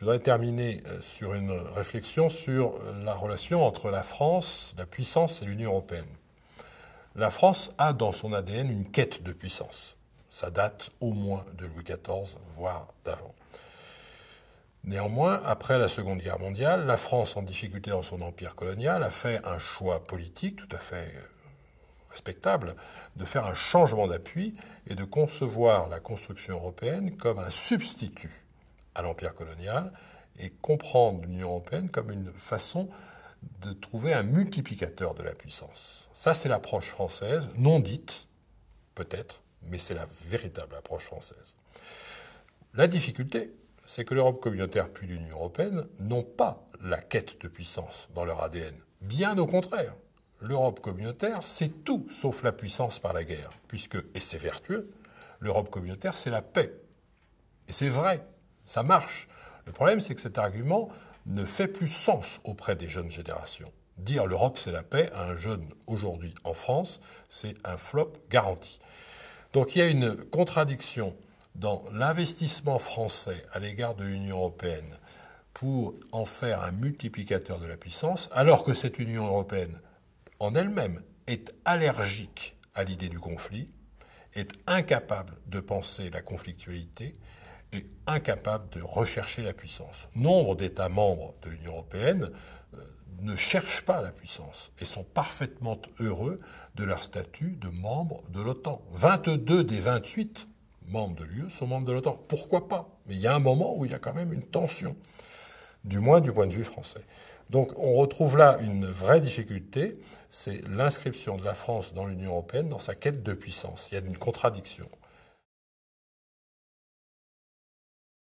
Je voudrais terminer euh, sur une réflexion sur la relation entre la France, la puissance et l'Union européenne. La France a dans son ADN une quête de puissance. Ça date au moins de Louis XIV, voire d'avant. Néanmoins, après la Seconde Guerre mondiale, la France, en difficulté dans son empire colonial, a fait un choix politique tout à fait euh, respectable de faire un changement d'appui et de concevoir la construction européenne comme un substitut à l'empire colonial et comprendre l'Union européenne comme une façon de trouver un multiplicateur de la puissance. Ça, c'est l'approche française, non dite, peut-être, mais c'est la véritable approche française. La difficulté, c'est que l'Europe communautaire puis l'Union européenne n'ont pas la quête de puissance dans leur ADN. Bien au contraire, l'Europe communautaire, c'est tout sauf la puissance par la guerre, puisque, et c'est vertueux, l'Europe communautaire, c'est la paix. Et c'est vrai, ça marche. Le problème, c'est que cet argument ne fait plus sens auprès des jeunes générations. Dire l'Europe, c'est la paix à un jeune aujourd'hui en France, c'est un flop garanti. Donc il y a une contradiction dans l'investissement français à l'égard de l'Union européenne pour en faire un multiplicateur de la puissance, alors que cette Union européenne en elle-même est allergique à l'idée du conflit, est incapable de penser la conflictualité, est incapable de rechercher la puissance. Nombre d'États membres de l'Union européenne euh, ne cherchent pas la puissance et sont parfaitement heureux de leur statut de membre de l'OTAN. 22 des 28 membres de l'UE sont membres de l'OTAN. Pourquoi pas Mais il y a un moment où il y a quand même une tension, du moins du point de vue français. Donc on retrouve là une vraie difficulté, c'est l'inscription de la France dans l'Union européenne dans sa quête de puissance. Il y a une contradiction.